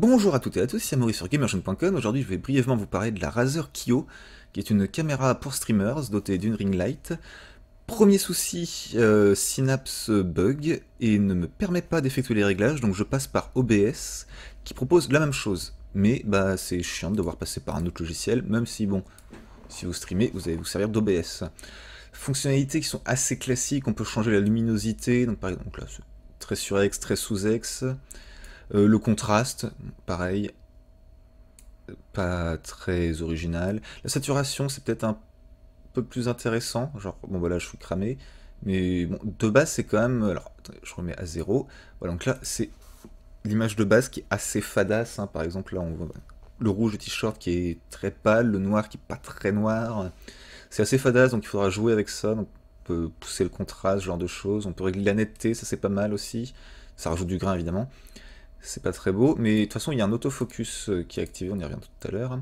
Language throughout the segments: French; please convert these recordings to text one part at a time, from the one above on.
Bonjour à toutes et à tous, c'est Maurice sur GamerChain.com. Aujourd'hui, je vais brièvement vous parler de la Razer Kyo, qui est une caméra pour streamers dotée d'une ring light. Premier souci, euh, Synapse bug et ne me permet pas d'effectuer les réglages, donc je passe par OBS qui propose la même chose. Mais bah c'est chiant de devoir passer par un autre logiciel, même si bon, si vous streamez, vous allez vous servir d'OBS. Fonctionnalités qui sont assez classiques, on peut changer la luminosité, donc par exemple là, très sur X, très sous X. Euh, le contraste, pareil, pas très original. La saturation, c'est peut-être un peu plus intéressant. Genre, bon, voilà, je suis cramé. Mais bon, de base, c'est quand même... Alors, je remets à zéro. Voilà, donc là, c'est l'image de base qui est assez fadasse. Hein. Par exemple, là, on voit le rouge du t-shirt qui est très pâle, le noir qui est pas très noir. C'est assez fadasse, donc il faudra jouer avec ça. on peut pousser le contraste, ce genre de choses. On peut régler la netteté, ça c'est pas mal aussi. Ça rajoute du grain, évidemment c'est pas très beau, mais de toute façon il y a un autofocus euh, qui est activé, on y revient tout à l'heure.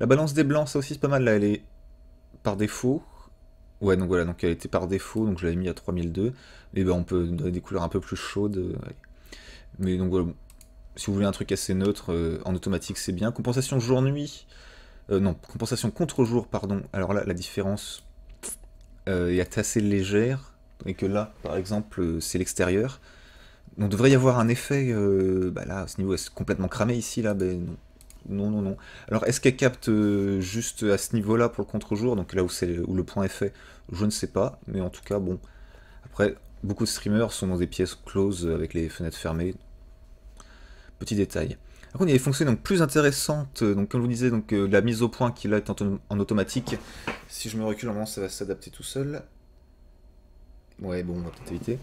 La balance des blancs, ça aussi c'est pas mal, là elle est par défaut. Ouais, donc voilà, donc elle était par défaut, donc je l'avais mis à 3002. Et ben on peut donner des couleurs un peu plus chaudes. Euh, mais donc voilà, si vous voulez un truc assez neutre, euh, en automatique c'est bien. Compensation jour-nuit, non, compensation contre-jour, pardon. Alors là, la différence est assez légère, et que là, par exemple, c'est l'extérieur. Donc devrait y avoir un effet, euh, bah là, à ce niveau, est complètement cramé ici, là, ben non. Non, non, Alors, est-ce qu'elle capte euh, juste à ce niveau-là pour le contre-jour, donc là où, où le point est fait Je ne sais pas, mais en tout cas, bon. Après, beaucoup de streamers sont dans des pièces closes avec les fenêtres fermées. Petit détail. Par contre, il y a des fonctions donc, plus intéressantes, donc, comme je vous disais, donc, euh, la mise au point qui là est en, automatique. Si je me recule, moment, ça va s'adapter tout seul. Ouais, bon, on va peut-être éviter.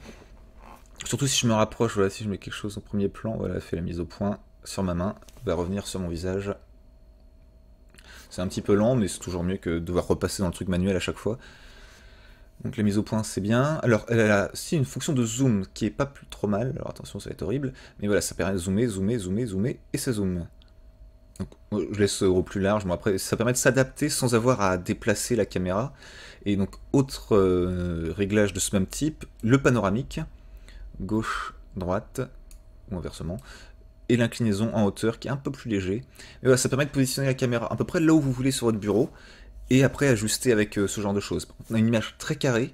Surtout si je me rapproche, voilà, si je mets quelque chose en premier plan, voilà, fait la mise au point sur ma main, va revenir sur mon visage. C'est un petit peu lent, mais c'est toujours mieux que de devoir repasser dans le truc manuel à chaque fois. Donc la mise au point, c'est bien. Alors, elle a aussi une fonction de zoom qui est pas plus trop mal. Alors attention, ça va être horrible. Mais voilà, ça permet de zoomer, zoomer, zoomer, zoomer, et ça zoom. Donc, je laisse au plus large. mais après, ça permet de s'adapter sans avoir à déplacer la caméra. Et donc, autre euh, réglage de ce même type, le panoramique gauche, droite, ou inversement, et l'inclinaison en hauteur qui est un peu plus léger. ça permet de positionner la caméra à peu près là où vous voulez sur votre bureau, et après ajuster avec euh, ce genre de choses. On a une image très carrée,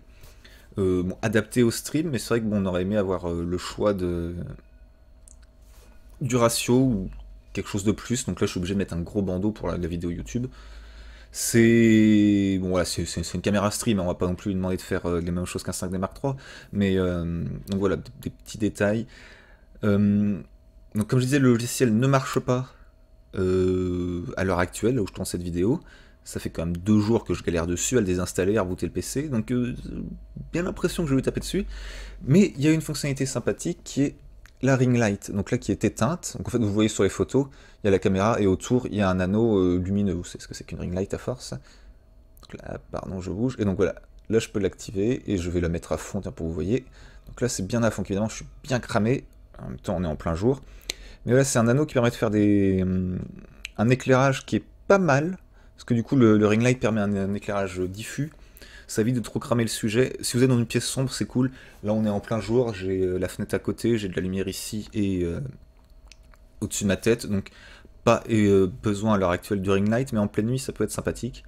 euh, adaptée au stream, mais c'est vrai que on aurait aimé avoir euh, le choix de du ratio ou quelque chose de plus, donc là je suis obligé de mettre un gros bandeau pour la vidéo YouTube. C'est bon, voilà, c'est une caméra stream, hein, on va pas non plus lui demander de faire euh, les mêmes choses qu'un 5D Mark III, mais euh, donc voilà, des, petits détails. Euh, donc comme je disais, le logiciel ne marche pas à l'heure actuelle, là où je tourne cette vidéo. Ça fait quand même deux jours que je galère dessus à le désinstaller, à rebooter le PC, donc bien l'impression que je vais taper dessus. Mais il y a une fonctionnalité sympathique qui est la ring light, donc là qui est éteinte, donc en fait vous voyez sur les photos, il y a la caméra et autour il y a un anneau euh, lumineux, c'est ce que c'est qu'une ring light à force. Donc là, pardon, je bouge, et donc voilà, là je peux l'activer et je vais la mettre à fond pour vous voyez. Donc là c'est bien à fond, évidemment je suis bien cramé, en même temps on est en plein jour. Mais là c'est un anneau qui permet de faire des... Hum, un éclairage qui est pas mal, parce que du coup le, ring light permet un éclairage diffus, ça évite de trop cramer le sujet. Si vous êtes dans une pièce sombre, c'est cool. Là, on est en plein jour, j'ai euh, la fenêtre à côté, j'ai de la lumière ici et euh, au-dessus de ma tête, donc pas euh, besoin à l'heure actuelle du ring light, mais en pleine nuit, ça peut être sympathique.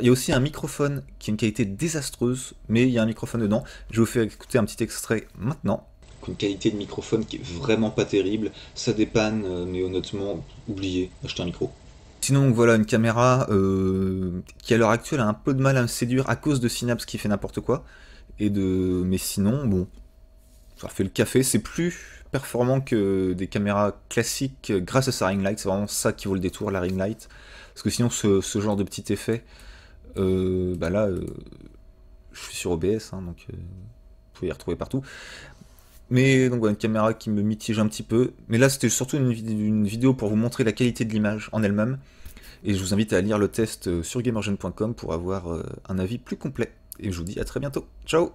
il y a aussi un microphone qui a une qualité désastreuse, mais il y a un microphone dedans. Je vais vous faire écouter un petit extrait maintenant une qualité de microphone qui est vraiment pas terrible. Ça dépanne, mais honnêtement, oubliez, d'acheter un micro. Sinon, voilà, une caméra euh, qui à l'heure actuelle a un peu de mal à me séduire à cause de Synapse qui fait n'importe quoi. Et de... Mais sinon, bon, ça fait le café, c'est plus performant que des caméras classiques euh, grâce à sa ring light, c'est vraiment ça qui vaut le détour, la ring light. Parce que sinon, ce, genre de petit effet, euh, bah là, je suis sur OBS, hein, donc vous pouvez y retrouver partout. Mais donc une caméra qui me mitige un petit peu. Mais là, c'était surtout une, une, vidéo pour vous montrer la qualité de l'image en elle-même. Et je vous invite à lire le test euh, sur gamergen.com pour avoir euh, un avis plus complet. Et je vous dis à très bientôt. Ciao